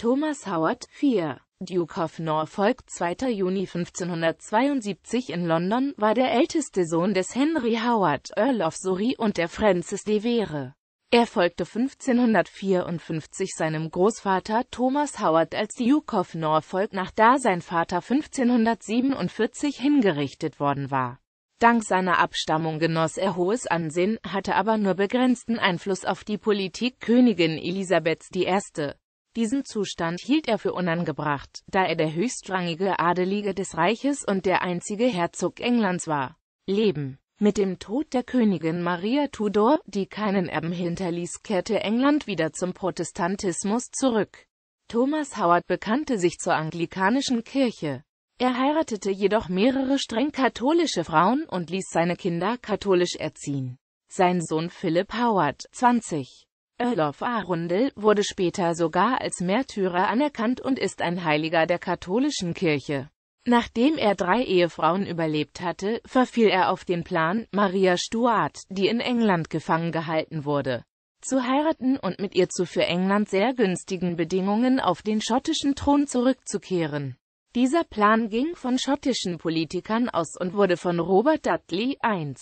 Thomas Howard 4. Duke of Norfolk 2. Juni 1572 in London, war der älteste Sohn des Henry Howard, Earl of Surrey und der Francis de Vere. Er folgte 1554 seinem Großvater Thomas Howard als Duke of Norfolk, nach da sein Vater 1547 hingerichtet worden war. Dank seiner Abstammung genoss er hohes Ansehen, hatte aber nur begrenzten Einfluss auf die Politik Königin Elisabeths I. Diesen Zustand hielt er für unangebracht, da er der höchstrangige Adelige des Reiches und der einzige Herzog Englands war. Leben Mit dem Tod der Königin Maria Tudor, die keinen Erben hinterließ, kehrte England wieder zum Protestantismus zurück. Thomas Howard bekannte sich zur anglikanischen Kirche. Er heiratete jedoch mehrere streng katholische Frauen und ließ seine Kinder katholisch erziehen. Sein Sohn Philip Howard, 20, Earl of Arundel, wurde später sogar als Märtyrer anerkannt und ist ein Heiliger der katholischen Kirche. Nachdem er drei Ehefrauen überlebt hatte, verfiel er auf den Plan, Maria Stuart, die in England gefangen gehalten wurde, zu heiraten und mit ihr zu für England sehr günstigen Bedingungen auf den schottischen Thron zurückzukehren. Dieser Plan ging von schottischen Politikern aus und wurde von Robert Dudley I,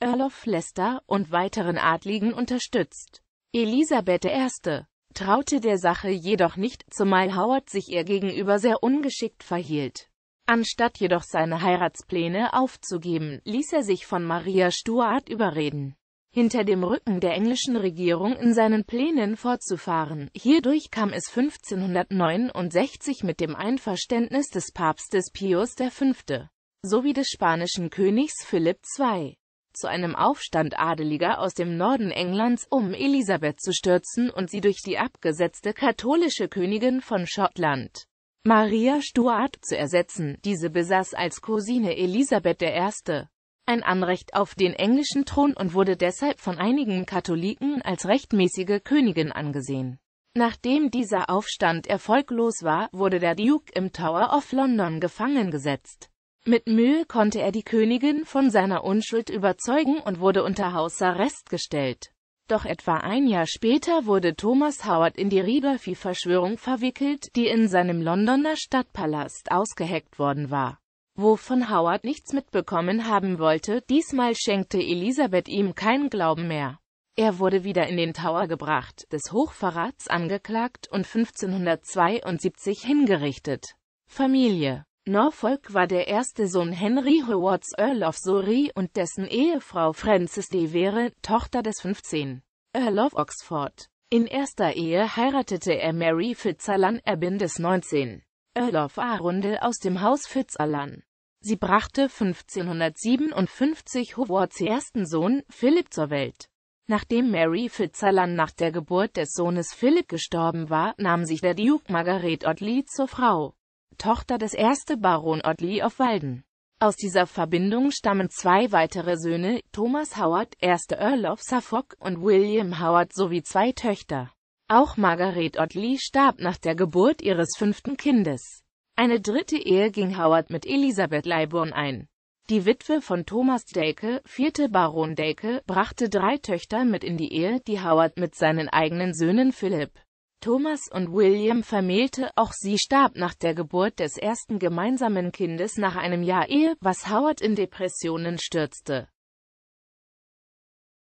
Earl of Leicester und weiteren Adligen unterstützt. Elisabeth I. traute der Sache jedoch nicht, zumal Howard sich ihr gegenüber sehr ungeschickt verhielt. Anstatt jedoch seine Heiratspläne aufzugeben, ließ er sich von Maria Stuart überreden, hinter dem Rücken der englischen Regierung in seinen Plänen fortzufahren. Hierdurch kam es 1569 mit dem Einverständnis des Papstes Pius V. sowie des spanischen Königs Philipp II zu einem Aufstand Adeliger aus dem Norden Englands, um Elisabeth zu stürzen und sie durch die abgesetzte katholische Königin von Schottland, Maria Stuart, zu ersetzen. Diese besaß als Cousine Elisabeth I. ein Anrecht auf den englischen Thron und wurde deshalb von einigen Katholiken als rechtmäßige Königin angesehen. Nachdem dieser Aufstand erfolglos war, wurde der Duke im Tower of London gefangen gesetzt. Mit Mühe konnte er die Königin von seiner Unschuld überzeugen und wurde unter Hausarrest gestellt. Doch etwa ein Jahr später wurde Thomas Howard in die Ribervieh-Verschwörung verwickelt, die in seinem Londoner Stadtpalast ausgeheckt worden war. Wovon Howard nichts mitbekommen haben wollte, diesmal schenkte Elisabeth ihm keinen Glauben mehr. Er wurde wieder in den Tower gebracht, des Hochverrats angeklagt und 1572 hingerichtet. Familie Norfolk war der erste Sohn Henry Howards Earl of Surrey und dessen Ehefrau Frances de Vere, Tochter des 15. Earl of Oxford. In erster Ehe heiratete er Mary Fitzalan Erbin des 19. Earl of Arundel aus dem Haus Fitzalan. Sie brachte 1557 Howards ersten Sohn, Philip, zur Welt. Nachdem Mary Fitzalan nach der Geburt des Sohnes Philip gestorben war, nahm sich der Duke Margaret Otley zur Frau. Tochter des ersten Baron Otley of Walden. Aus dieser Verbindung stammen zwei weitere Söhne, Thomas Howard, erster Earl of Suffolk, und William Howard sowie zwei Töchter. Auch Margaret Otley starb nach der Geburt ihres fünften Kindes. Eine dritte Ehe ging Howard mit Elisabeth Leiborn ein. Die Witwe von Thomas Dake, vierte Baron Dake, brachte drei Töchter mit in die Ehe, die Howard mit seinen eigenen Söhnen Philipp, Thomas und William vermählte, auch sie starb nach der Geburt des ersten gemeinsamen Kindes nach einem Jahr Ehe, was Howard in Depressionen stürzte.